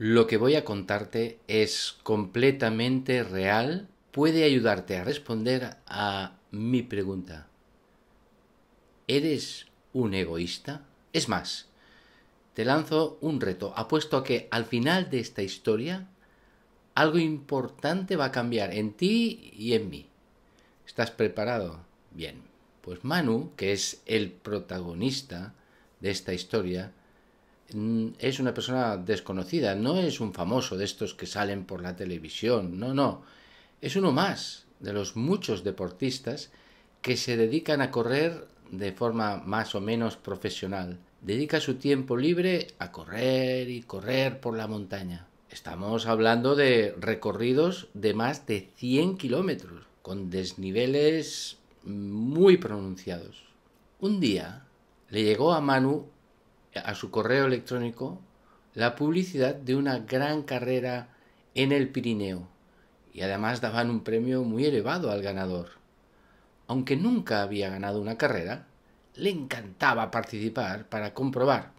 Lo que voy a contarte es completamente real, puede ayudarte a responder a mi pregunta. ¿Eres un egoísta? Es más, te lanzo un reto. Apuesto a que al final de esta historia algo importante va a cambiar en ti y en mí. ¿Estás preparado? Bien. Pues Manu, que es el protagonista de esta historia, Mm, es una persona desconocida, no es un famoso de estos que salen por la televisión, no, no, es uno más de los muchos deportistas que se dedican a correr de forma más o menos profesional. Dedica su tiempo libre a correr y correr por la montaña. Estamos hablando de recorridos de más de 100 kilómetros, con desniveles muy pronunciados. Un día le llegó a Manu a su correo electrónico la publicidad de una gran carrera en el Pirineo y además daban un premio muy elevado al ganador. Aunque nunca había ganado una carrera, le encantaba participar para comprobar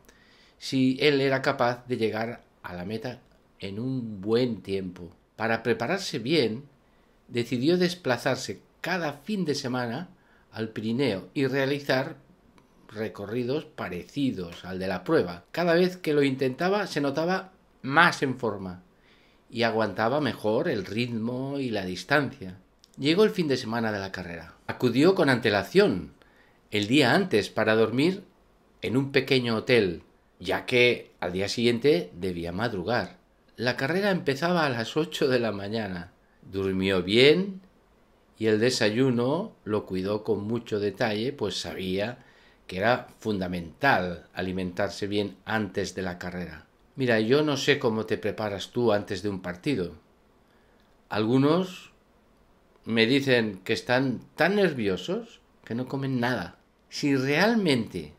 si él era capaz de llegar a la meta en un buen tiempo. Para prepararse bien, decidió desplazarse cada fin de semana al Pirineo y realizar recorridos parecidos al de la prueba. Cada vez que lo intentaba se notaba más en forma y aguantaba mejor el ritmo y la distancia. Llegó el fin de semana de la carrera. Acudió con antelación el día antes para dormir en un pequeño hotel, ya que al día siguiente debía madrugar. La carrera empezaba a las 8 de la mañana. Durmió bien y el desayuno lo cuidó con mucho detalle, pues sabía que era fundamental alimentarse bien antes de la carrera. Mira, yo no sé cómo te preparas tú antes de un partido. Algunos me dicen que están tan nerviosos que no comen nada. Si realmente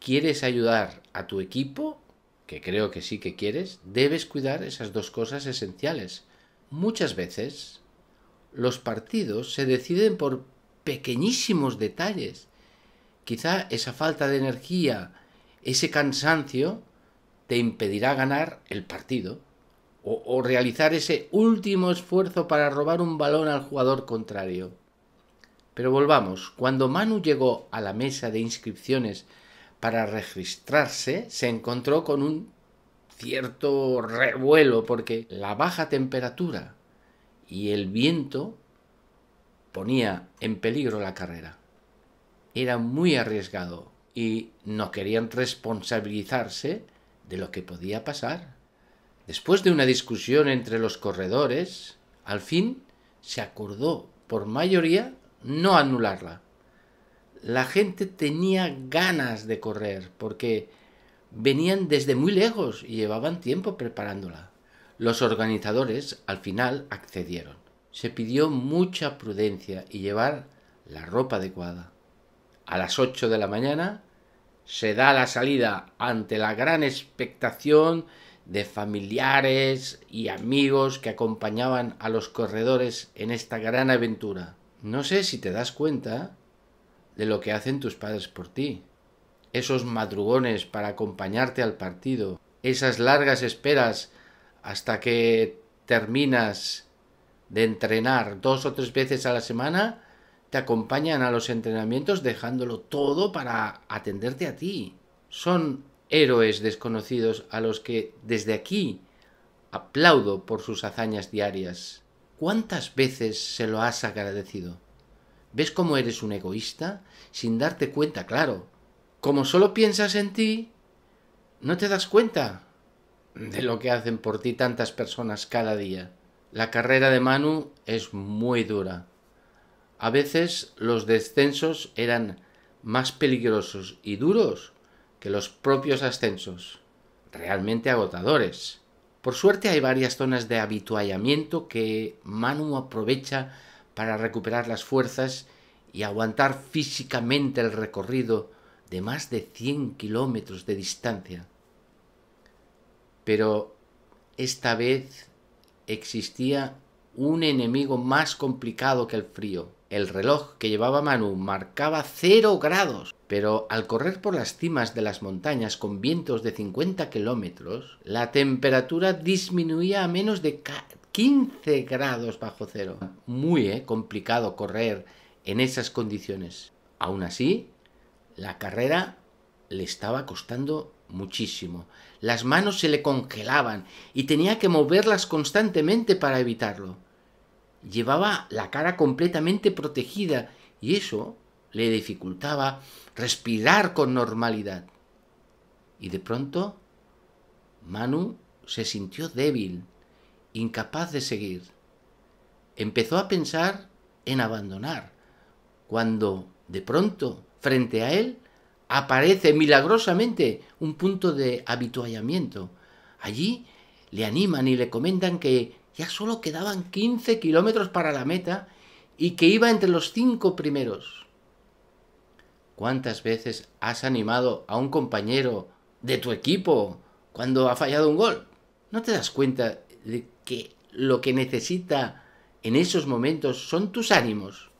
quieres ayudar a tu equipo, que creo que sí que quieres, debes cuidar esas dos cosas esenciales. Muchas veces los partidos se deciden por pequeñísimos detalles quizá esa falta de energía, ese cansancio, te impedirá ganar el partido o, realizar ese último esfuerzo para robar un balón al jugador contrario. Pero volvamos, cuando Manu llegó a la mesa de inscripciones para registrarse, se encontró con un cierto revuelo porque la baja temperatura y el viento ponía en peligro la carrera era muy arriesgado y no querían responsabilizarse de lo que podía pasar. Después de una discusión entre los corredores, al fin se acordó por mayoría no anularla. La gente tenía ganas de correr porque venían desde muy lejos y llevaban tiempo preparándola. Los organizadores al final accedieron. Se pidió mucha prudencia y llevar la ropa adecuada a las 8 de la mañana, se da la salida ante la gran expectación de familiares y amigos que acompañaban a los corredores en esta gran aventura. No sé si te das cuenta de lo que hacen tus padres por ti. Esos madrugones para acompañarte al partido, esas largas esperas hasta que terminas de entrenar dos o tres veces a la semana te acompañan a los entrenamientos dejándolo todo para atenderte a ti. Son héroes desconocidos a los que desde aquí aplaudo por sus hazañas diarias. ¿Cuántas veces se lo has agradecido? ¿Ves cómo eres un egoísta? Sin darte cuenta, claro. Como solo piensas en ti, no te das cuenta de lo que hacen por ti tantas personas cada día. La carrera de Manu es muy dura. A veces los descensos eran más peligrosos y duros que los propios ascensos, realmente agotadores. Por suerte hay varias zonas de habituallamiento que Manu aprovecha para recuperar las fuerzas y aguantar físicamente el recorrido de más de 100 kilómetros de distancia. Pero esta vez existía un enemigo más complicado que el frío, el reloj que llevaba Manu marcaba cero grados, pero al correr por las cimas de las montañas con vientos de 50 kilómetros, la temperatura disminuía a menos de 15 grados bajo cero. Muy eh, complicado correr en esas condiciones. Aún así, la carrera le estaba costando muchísimo. Las manos se le congelaban y tenía que moverlas constantemente para evitarlo llevaba la cara completamente protegida y eso le dificultaba respirar con normalidad. Y de pronto, Manu se sintió débil, incapaz de seguir. Empezó a pensar en abandonar, cuando de pronto, frente a él, aparece milagrosamente un punto de habituallamiento. Allí le animan y le comentan que ya solo quedaban 15 kilómetros para la meta y que iba entre los cinco primeros. ¿Cuántas veces has animado a un compañero de tu equipo cuando ha fallado un gol? ¿No te das cuenta de que lo que necesita en esos momentos son tus ánimos?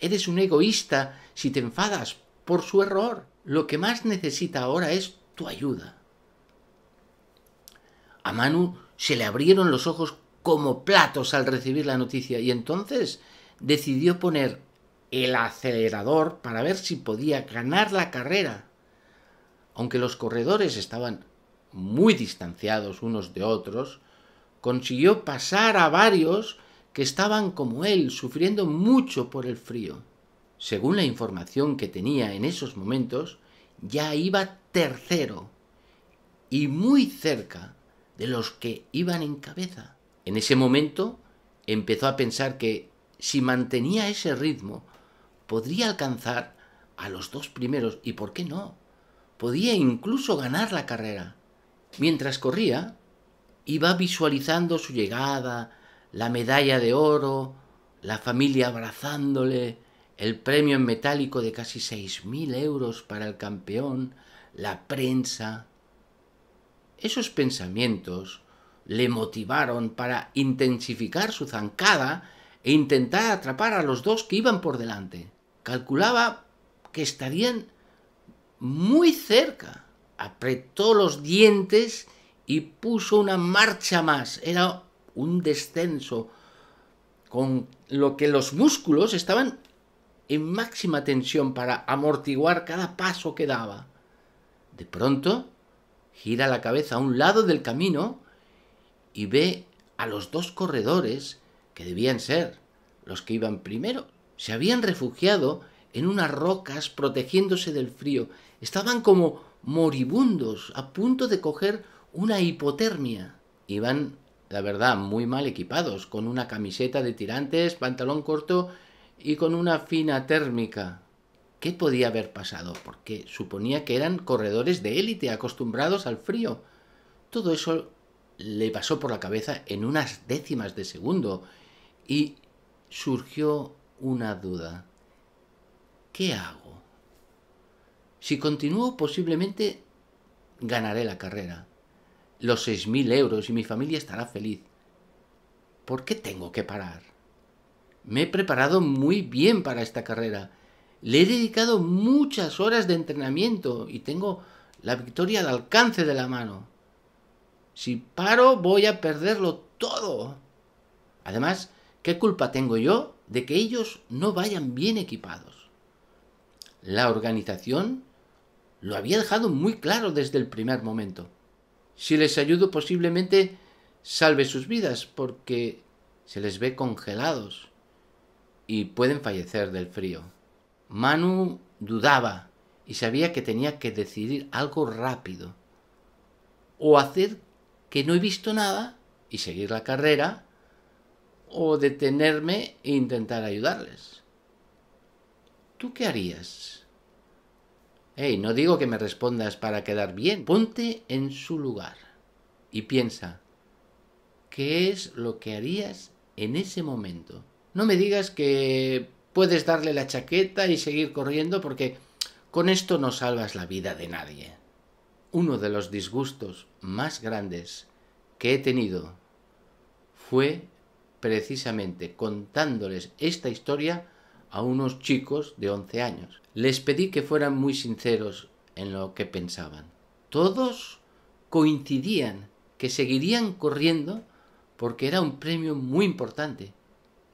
Eres un egoísta si te enfadas por su error. Lo que más necesita ahora es tu ayuda. A Manu se le abrieron los ojos como platos al recibir la noticia y entonces decidió poner el acelerador para ver si podía ganar la carrera. Aunque los corredores estaban muy distanciados unos de otros, consiguió pasar a varios que estaban como él, sufriendo mucho por el frío. Según la información que tenía en esos momentos, ya iba tercero y muy cerca de los que iban en cabeza. En ese momento empezó a pensar que si mantenía ese ritmo, podría alcanzar a los dos primeros y, ¿por qué no? Podía incluso ganar la carrera. Mientras corría, iba visualizando su llegada, la medalla de oro, la familia abrazándole, el premio en metálico de casi seis mil euros para el campeón, la prensa. Esos pensamientos le motivaron para intensificar su zancada e intentar atrapar a los dos que iban por delante. Calculaba que estarían muy cerca. Apretó los dientes y puso una marcha más. Era un descenso con lo que los músculos estaban en máxima tensión para amortiguar cada paso que daba. De pronto, gira la cabeza a un lado del camino y ve a los dos corredores que debían ser los que iban primero. Se habían refugiado en unas rocas protegiéndose del frío. Estaban como moribundos, a punto de coger una hipotermia. Iban, la verdad, muy mal equipados, con una camiseta de tirantes, pantalón corto y con una fina térmica. ¿Qué podía haber pasado? Porque suponía que eran corredores de élite acostumbrados al frío. Todo eso le pasó por la cabeza en unas décimas de segundo y surgió una duda. ¿Qué hago? Si continúo posiblemente ganaré la carrera, los 6.000 euros y mi familia estará feliz. ¿Por qué tengo que parar? Me he preparado muy bien para esta carrera. Le he dedicado muchas horas de entrenamiento y tengo la victoria al alcance de la mano. Si paro voy a perderlo todo. Además, ¿qué culpa tengo yo de que ellos no vayan bien equipados? La organización lo había dejado muy claro desde el primer momento. Si les ayudo posiblemente salve sus vidas porque se les ve congelados y pueden fallecer del frío. Manu dudaba y sabía que tenía que decidir algo rápido o hacer que no he visto nada y seguir la carrera o detenerme e intentar ayudarles. ¿Tú qué harías? Hey, no digo que me respondas para quedar bien. Ponte en su lugar y piensa, ¿qué es lo que harías en ese momento? No me digas que puedes darle la chaqueta y seguir corriendo porque con esto no salvas la vida de nadie uno de los disgustos más grandes que he tenido fue precisamente contándoles esta historia a unos chicos de 11 años. Les pedí que fueran muy sinceros en lo que pensaban. Todos coincidían que seguirían corriendo porque era un premio muy importante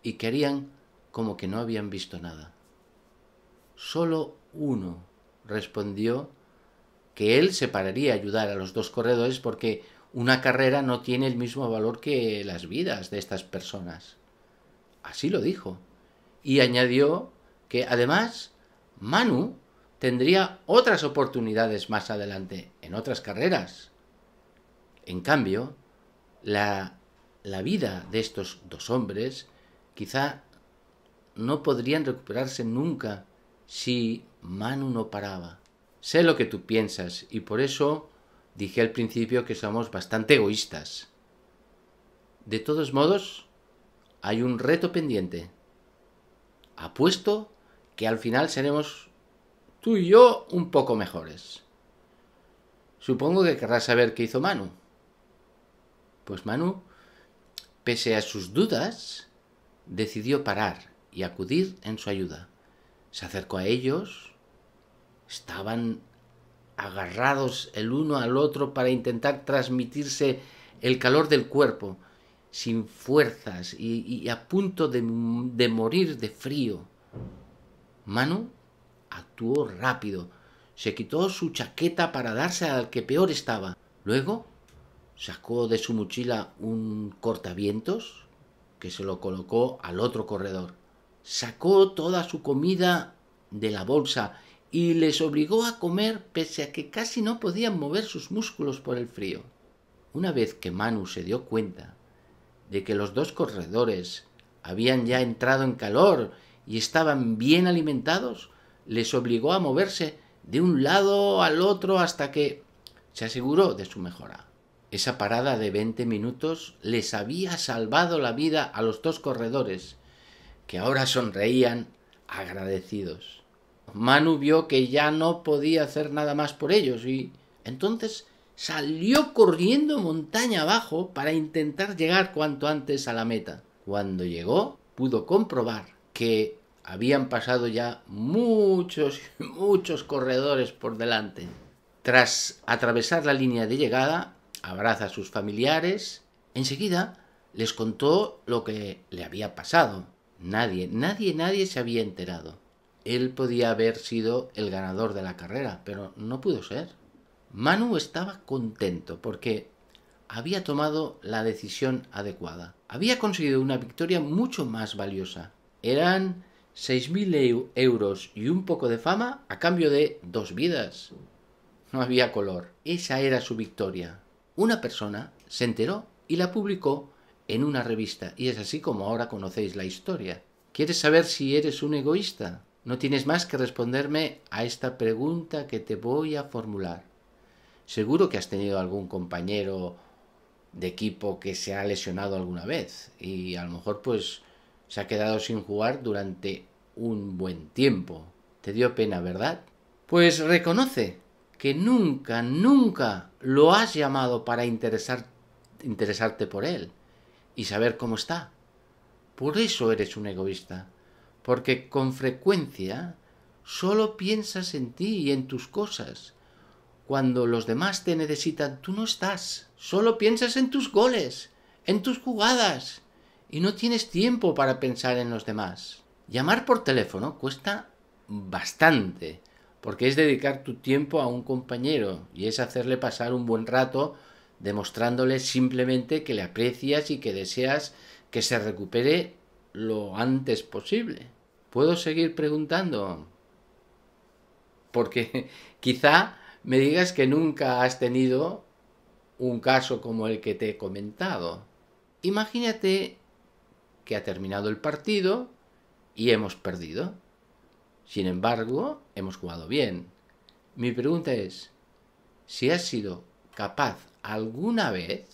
y querían como que no habían visto nada. Solo uno respondió que él se pararía a ayudar a los dos corredores porque una carrera no tiene el mismo valor que las vidas de estas personas. Así lo dijo. Y añadió que además Manu tendría otras oportunidades más adelante en otras carreras. En cambio, la, la vida de estos dos hombres quizá no podrían recuperarse nunca si Manu no paraba. Sé lo que tú piensas y por eso dije al principio que somos bastante egoístas. De todos modos, hay un reto pendiente. Apuesto que al final seremos tú y yo un poco mejores. Supongo que querrás saber qué hizo Manu. Pues Manu, pese a sus dudas, decidió parar y acudir en su ayuda. Se acercó a ellos, estaban agarrados el uno al otro para intentar transmitirse el calor del cuerpo, sin fuerzas y, a punto de, de morir de frío. Manu actuó rápido, se quitó su chaqueta para darse al que peor estaba. Luego sacó de su mochila un cortavientos que se lo colocó al otro corredor. Sacó toda su comida de la bolsa y les obligó a comer pese a que casi no podían mover sus músculos por el frío. Una vez que Manu se dio cuenta de que los dos corredores habían ya entrado en calor y estaban bien alimentados, les obligó a moverse de un lado al otro hasta que se aseguró de su mejora. Esa parada de 20 minutos les había salvado la vida a los dos corredores, que ahora sonreían agradecidos. Manu vio que ya no podía hacer nada más por ellos y entonces salió corriendo montaña abajo para intentar llegar cuanto antes a la meta. Cuando llegó, pudo comprobar que habían pasado ya muchos, muchos corredores por delante. Tras atravesar la línea de llegada, abraza a sus familiares. Enseguida les contó lo que le había pasado. Nadie, nadie, nadie se había enterado él podía haber sido el ganador de la carrera, pero no pudo ser. Manu estaba contento porque había tomado la decisión adecuada. Había conseguido una victoria mucho más valiosa. Eran 6.000 euros y un poco de fama a cambio de dos vidas. No había color. Esa era su victoria. Una persona se enteró y la publicó en una revista, y es así como ahora conocéis la historia. ¿Quieres saber si eres un egoísta? No tienes más que responderme a esta pregunta que te voy a formular. Seguro que has tenido algún compañero de equipo que se ha lesionado alguna vez y a lo mejor pues se ha quedado sin jugar durante un buen tiempo. Te dio pena, ¿verdad? Pues reconoce que nunca, nunca lo has llamado para interesarte por él y saber cómo está. Por eso eres un egoísta porque con frecuencia solo piensas en ti y en tus cosas. Cuando los demás te necesitan, tú no estás. Solo piensas en tus goles, en tus jugadas, y no tienes tiempo para pensar en los demás. Llamar por teléfono cuesta bastante, porque es dedicar tu tiempo a un compañero y es hacerle pasar un buen rato demostrándole simplemente que le aprecias y que deseas que se recupere lo antes posible. ¿Puedo seguir preguntando? Porque quizá me digas que nunca has tenido un caso como el que te he comentado. Imagínate que ha terminado el partido y hemos perdido. Sin embargo, hemos jugado bien. Mi pregunta es, si has sido capaz alguna vez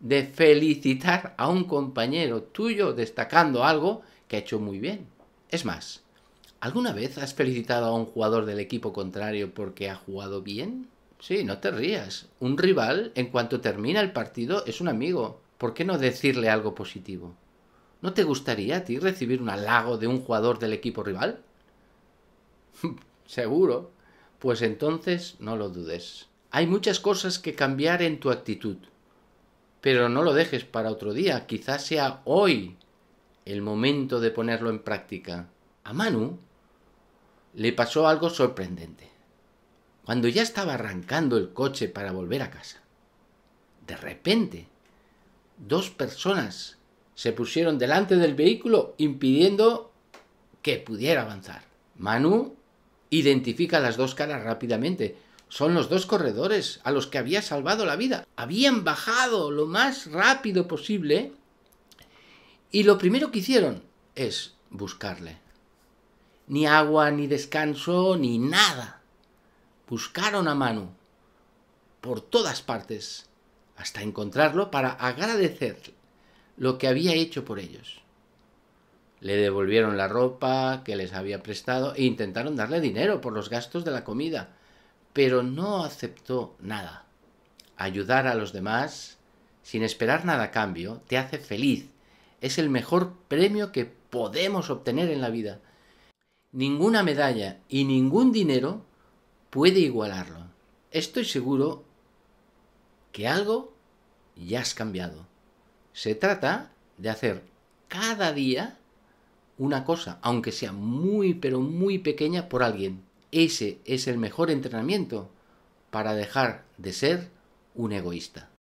de felicitar a un compañero tuyo destacando algo que ha hecho muy bien. Es más, ¿alguna vez has felicitado a un jugador del equipo contrario porque ha jugado bien? Sí, no te rías. Un rival, en cuanto termina el partido, es un amigo. ¿Por qué no decirle algo positivo? ¿No te gustaría a ti recibir un halago de un jugador del equipo rival? Seguro. Pues entonces no lo dudes. Hay muchas cosas que cambiar en tu actitud. Pero no lo dejes para otro día. Quizás sea hoy el momento de ponerlo en práctica, a Manu le pasó algo sorprendente. Cuando ya estaba arrancando el coche para volver a casa, de repente, dos personas se pusieron delante del vehículo impidiendo que pudiera avanzar. Manu identifica las dos caras rápidamente. Son los dos corredores a los que había salvado la vida. Habían bajado lo más rápido posible y lo primero que hicieron es buscarle. Ni agua, ni descanso, ni nada. Buscaron a Manu por todas partes hasta encontrarlo para agradecer lo que había hecho por ellos. Le devolvieron la ropa que les había prestado e intentaron darle dinero por los gastos de la comida, pero no aceptó nada. Ayudar a los demás sin esperar nada a cambio te hace feliz es el mejor premio que podemos obtener en la vida. Ninguna medalla y ningún dinero puede igualarlo. Estoy seguro que algo ya has cambiado. Se trata de hacer cada día una cosa, aunque sea muy pero muy pequeña, por alguien. Ese es el mejor entrenamiento para dejar de ser un egoísta.